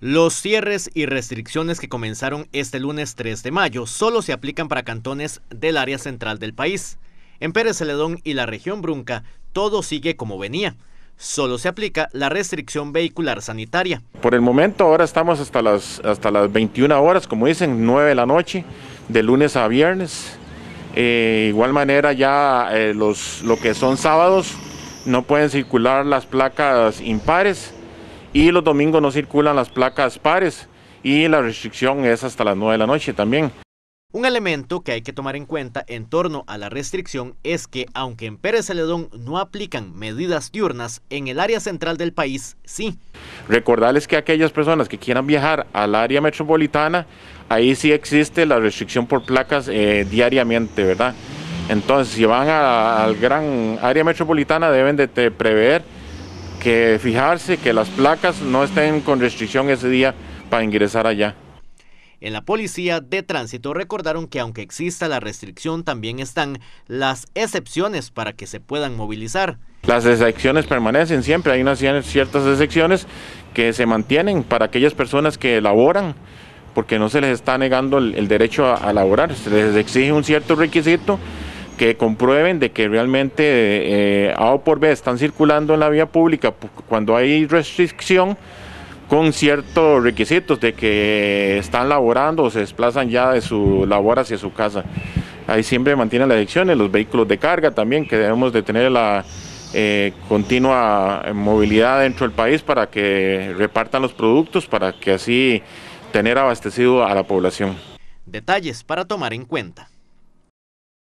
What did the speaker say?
Los cierres y restricciones que comenzaron este lunes 3 de mayo solo se aplican para cantones del área central del país. En Pérez Celedón y la región Brunca, todo sigue como venía. Solo se aplica la restricción vehicular sanitaria. Por el momento, ahora estamos hasta las, hasta las 21 horas, como dicen, 9 de la noche, de lunes a viernes. Eh, igual manera, ya eh, los, lo que son sábados, no pueden circular las placas impares y los domingos no circulan las placas pares y la restricción es hasta las 9 de la noche también. Un elemento que hay que tomar en cuenta en torno a la restricción es que, aunque en Pérez Celedón no aplican medidas diurnas, en el área central del país sí. Recordarles que aquellas personas que quieran viajar al área metropolitana, ahí sí existe la restricción por placas eh, diariamente, ¿verdad? Entonces, si van al gran área metropolitana, deben de prever que fijarse que las placas no estén con restricción ese día para ingresar allá. En la policía de tránsito recordaron que aunque exista la restricción, también están las excepciones para que se puedan movilizar. Las excepciones permanecen siempre, hay unas ciertas excepciones que se mantienen para aquellas personas que laboran, porque no se les está negando el, derecho a, a laborar, se les exige un cierto requisito que comprueben de que realmente eh, A o por B están circulando en la vía pública cuando hay restricción con ciertos requisitos de que están laborando o se desplazan ya de su labor hacia su casa. Ahí siempre mantienen las en los vehículos de carga también, que debemos de tener la eh, continua eh, movilidad dentro del país para que repartan los productos, para que así tener abastecido a la población. Detalles para tomar en cuenta.